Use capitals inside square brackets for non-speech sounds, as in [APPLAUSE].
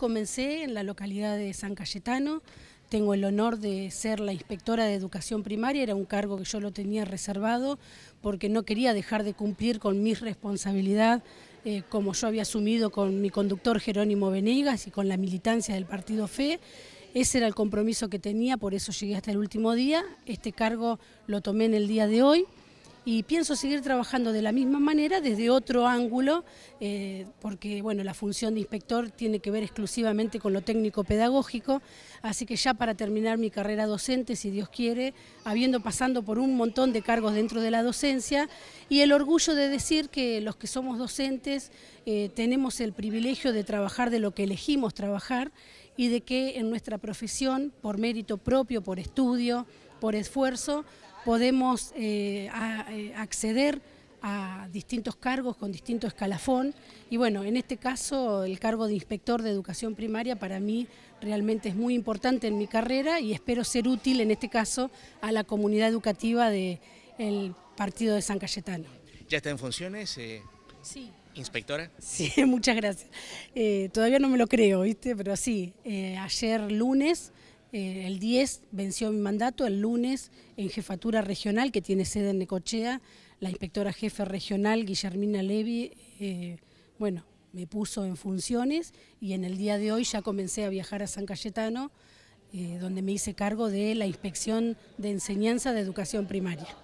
Comencé en la localidad de San Cayetano, tengo el honor de ser la inspectora de educación primaria, era un cargo que yo lo tenía reservado porque no quería dejar de cumplir con mi responsabilidad eh, como yo había asumido con mi conductor Jerónimo Venegas y con la militancia del partido FE. Ese era el compromiso que tenía, por eso llegué hasta el último día. Este cargo lo tomé en el día de hoy y pienso seguir trabajando de la misma manera desde otro ángulo, eh, porque bueno, la función de inspector tiene que ver exclusivamente con lo técnico-pedagógico, así que ya para terminar mi carrera docente, si Dios quiere, habiendo pasado por un montón de cargos dentro de la docencia, y el orgullo de decir que los que somos docentes eh, tenemos el privilegio de trabajar de lo que elegimos trabajar y de que en nuestra profesión, por mérito propio, por estudio, por esfuerzo, podemos eh, eh, acceder a distintos cargos con distinto escalafón y bueno, en este caso el cargo de inspector de educación primaria para mí realmente es muy importante en mi carrera y espero ser útil en este caso a la comunidad educativa del partido de San Cayetano. ¿Ya está en funciones? Eh, sí. ¿Inspectora? Sí, [LAUGHS] muchas gracias. todavía no me lo creo, ¿viste? Pero sí, ayer lunes eh, el 10 venció mi mandato, el lunes en jefatura regional que tiene sede en Ecochea, la inspectora jefe regional Guillermina Levi, eh, bueno, me puso en funciones y en el día de hoy ya comencé a viajar a San Cayetano, eh, donde me hice cargo de la inspección de enseñanza de educación primaria.